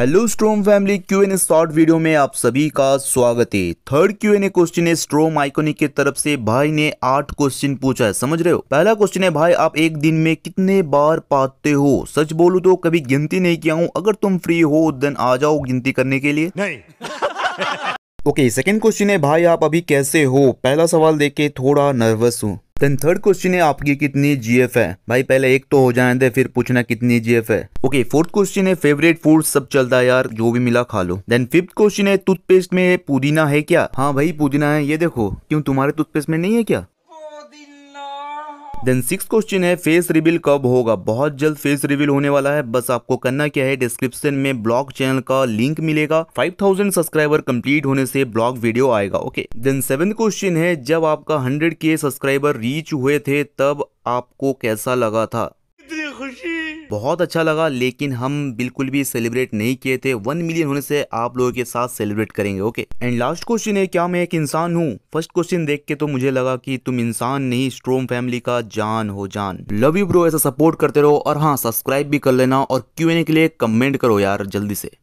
hello स्ट्रोम family Q and short video में आप सभी का स्वागत है third Q and A question है स्ट्रोम आइकोनिक के तरफ से भाई ने आठ क्वेश्चन पूछा है समझ रहे हो पहला क्वेश्चन है भाई आप एक दिन में कितने बार पाते हो सच बोलू तो कभी गिनती नहीं किया हूँ अगर तुम फ्री हो देन आ जाओ गिनती करने के लिए नहीं ओके सेकेंड क्वेश्चन है भाई आप अभी कैसे हो पहला सवाल देख के थोड़ा नर्वस हूँ देन थर्ड क्वेश्चन है आपकी कितनी जीएफ है भाई पहले एक तो हो जाए दे फिर पूछना कितनी जीएफ है ओके फोर्थ क्वेश्चन है फेवरेट फूड सब चलता है यार जो भी मिला खा लो देन फिफ्थ क्वेश्चन है टूथपेस्ट में पुदीना है क्या हाँ भाई पुदीना है ये देखो क्यों तुम्हारे टूथपेस्ट में नहीं है क्या देन सिक्स क्वेश्चन है फेस रिविल कब होगा बहुत जल्द फेस रिविल होने वाला है बस आपको करना क्या है डिस्क्रिप्शन में ब्लॉग चैनल का लिंक मिलेगा 5000 सब्सक्राइबर कंप्लीट होने से ब्लॉग वीडियो आएगा ओके देन सेवन क्वेश्चन है जब आपका 100 के सब्सक्राइबर रीच हुए थे तब आपको कैसा लगा था खुशी बहुत अच्छा लगा लेकिन हम बिल्कुल भी सेलिब्रेट नहीं किए थे वन मिलियन होने से आप लोगों के साथ सेलिब्रेट करेंगे ओके एंड लास्ट क्वेश्चन है क्या मैं एक इंसान हूँ फर्स्ट क्वेश्चन देख के तो मुझे लगा की तुम इंसान नहीं स्ट्रोम फैमिली का जान हो जान लव यू ब्रो ऐसा सपोर्ट करते रहो और हाँ सब्सक्राइब भी कर लेना और क्यू के लिए कमेंट करो यार जल्दी से